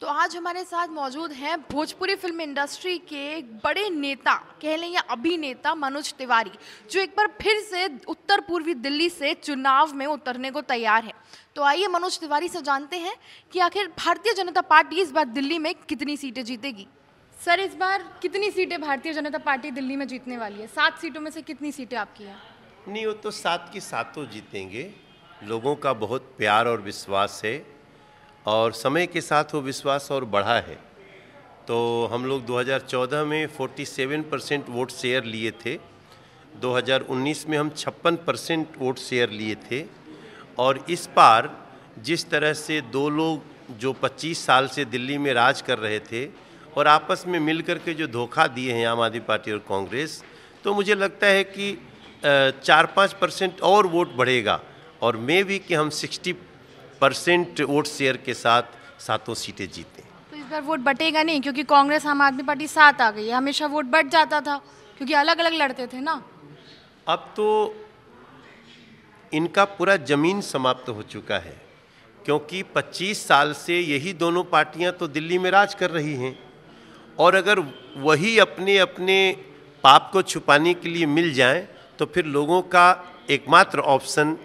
तो आज हमारे साथ मौजूद हैं भोजपुरी फिल्म इंडस्ट्री के बड़े नेता कह लें या अभिनेता मनोज तिवारी जो एक बार फिर से उत्तर पूर्वी दिल्ली से चुनाव में उतरने को तैयार है तो आइए मनोज तिवारी से जानते हैं कि आखिर भारतीय जनता पार्टी इस बार दिल्ली में कितनी सीटें जीतेगी सर इस बार कितनी सीटें भारतीय जनता पार्टी दिल्ली में जीतने वाली है सात सीटों में से कितनी सीटें आपकी हैं नहीं वो तो सात की सातों जीतेंगे लोगों का बहुत प्यार और विश्वास है और समय के साथ वो विश्वास और बढ़ा है तो हम लोग 2014 में 47 परसेंट वोट शेयर लिए थे 2019 में हम छप्पन परसेंट वोट शेयर लिए थे और इस बार जिस तरह से दो लोग जो 25 साल से दिल्ली में राज कर रहे थे और आपस में मिलकर के जो धोखा दिए हैं आम आदमी पार्टी और कांग्रेस तो मुझे लगता है कि चार पाँच परसेंट और वोट बढ़ेगा और मे भी कि हम सिक्सटी परसेंट वोट शेयर के साथ सातों सीटें जीते तो इस बार वोट बटेगा नहीं क्योंकि कांग्रेस आम आदमी पार्टी साथ आ गई है हमेशा वोट बट जाता था क्योंकि अलग अलग लड़ते थे ना अब तो इनका पूरा जमीन समाप्त हो चुका है क्योंकि 25 साल से यही दोनों पार्टियां तो दिल्ली में राज कर रही हैं और अगर वही अपने अपने पाप को छुपाने के लिए मिल जाएं तो फिर लोगों का एकमात्र ऑप्शन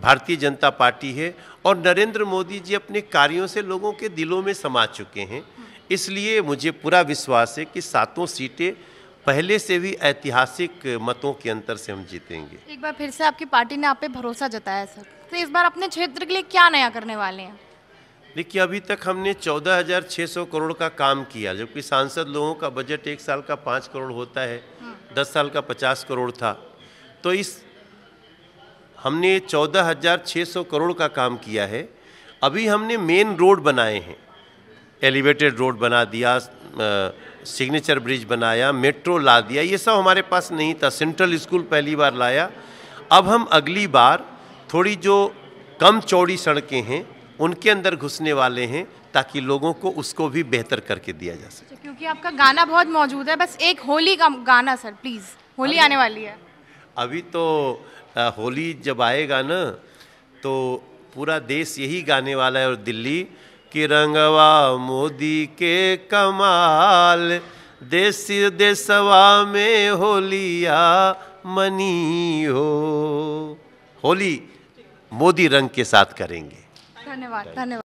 भारतीय जनता पार्टी है और नरेंद्र मोदी जी अपने कार्यों से लोगों के दिलों में समा चुके हैं इसलिए मुझे पूरा विश्वास है कि सातों सीटें पहले से भी ऐतिहासिक मतों के अंतर से हम जीतेंगे एक बार फिर से आपकी पार्टी ने आप पे भरोसा जताया सर तो इस बार अपने क्षेत्र के लिए क्या नया करने वाले हैं देखिए अभी तक हमने 14,600 करोड़ का काम किया जबकि सांसद लोगों का बजट एक साल का पाँच करोड़ होता है हम्म। दस साल का पचास करोड़ था तो इस हमने चौदह हज़ार छः सौ करोड़ का काम किया है अभी हमने मेन रोड बनाए हैं एलिवेटेड रोड बना दिया सिग्नेचर ब्रिज बनाया मेट्रो ला दिया ये सब हमारे पास नहीं था सेंट्रल स्कूल पहली बार लाया अब हम अगली बार थोड़ी जो कम चौड़ी सड़कें हैं उनके अंदर घुसने वाले हैं ताकि लोगों को उसको भी बेहतर करके दिया जा सके क्योंकि आपका गाना बहुत मौजूद है बस एक होली का गाना सर प्लीज़ होली आने वाली है अभी तो होली जब आएगा ना तो पूरा देश यही गाने वाला है और दिल्ली कि रंगवा मोदी के कमाल देश देशवा में होलिया मनी हो होली मोदी रंग के साथ करेंगे धन्यवाद धन्यवाद